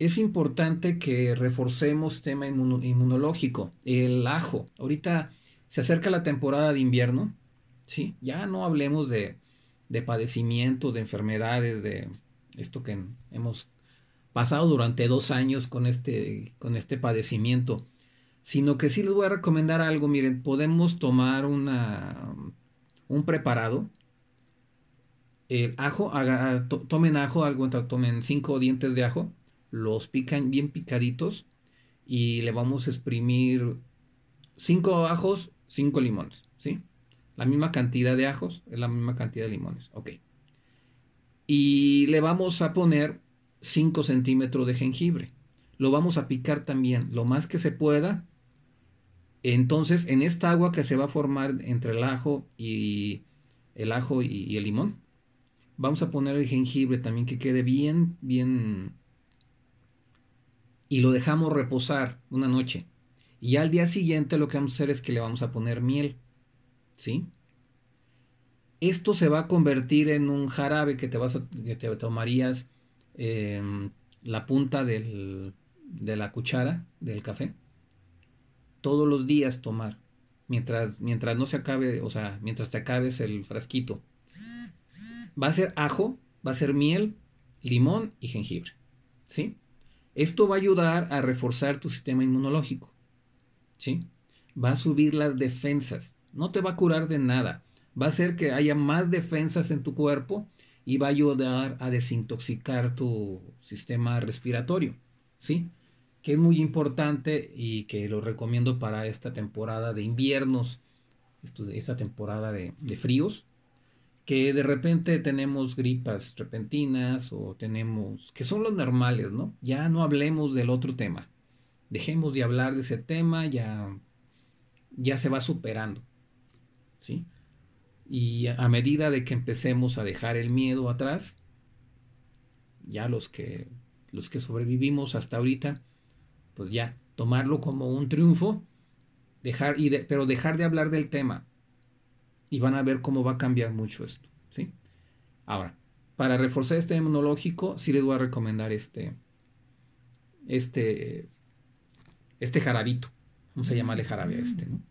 es importante que reforcemos tema inmunológico, el ajo. Ahorita se acerca la temporada de invierno, ¿sí? Ya no hablemos de, padecimiento, de enfermedades, de esto que hemos pasado durante dos años con este, con este padecimiento. Sino que sí les voy a recomendar algo, miren, podemos tomar una, un preparado, el ajo, tomen ajo, algo, tomen cinco dientes de ajo, los pican bien picaditos y le vamos a exprimir 5 ajos, 5 limones, ¿sí? La misma cantidad de ajos, es la misma cantidad de limones, ok. Y le vamos a poner 5 centímetros de jengibre. Lo vamos a picar también lo más que se pueda. Entonces, en esta agua que se va a formar entre el ajo y el ajo y el limón, vamos a poner el jengibre también que quede bien, bien y lo dejamos reposar una noche. Y al día siguiente lo que vamos a hacer es que le vamos a poner miel. ¿Sí? Esto se va a convertir en un jarabe que te, vas a, que te tomarías em, la punta de la cuchara del café. Todos los días tomar. Mientras, mientras no se acabe, o sea, mientras te acabes el frasquito. Va a ser ajo, va a ser miel, limón y jengibre. ¿Sí? Esto va a ayudar a reforzar tu sistema inmunológico. ¿Sí? Va a subir las defensas. No te va a curar de nada. Va a hacer que haya más defensas en tu cuerpo y va a ayudar a desintoxicar tu sistema respiratorio. ¿Sí? Que es muy importante y que lo recomiendo para esta temporada de inviernos, esta temporada de, de fríos que de repente tenemos gripas repentinas o tenemos, que son los normales, ¿no? Ya no hablemos del otro tema. Dejemos de hablar de ese tema, ya, ya se va superando. ¿Sí? Y a medida de que empecemos a dejar el miedo atrás, ya los que, los que sobrevivimos hasta ahorita, pues ya, tomarlo como un triunfo, dejar, y pero dejar de hablar del tema, y van a ver cómo va a cambiar mucho esto. ¿sí? Ahora, para reforzar este inmunológico, sí les voy a recomendar este, este, este jarabito. Vamos a llamarle jarabe a este. ¿no?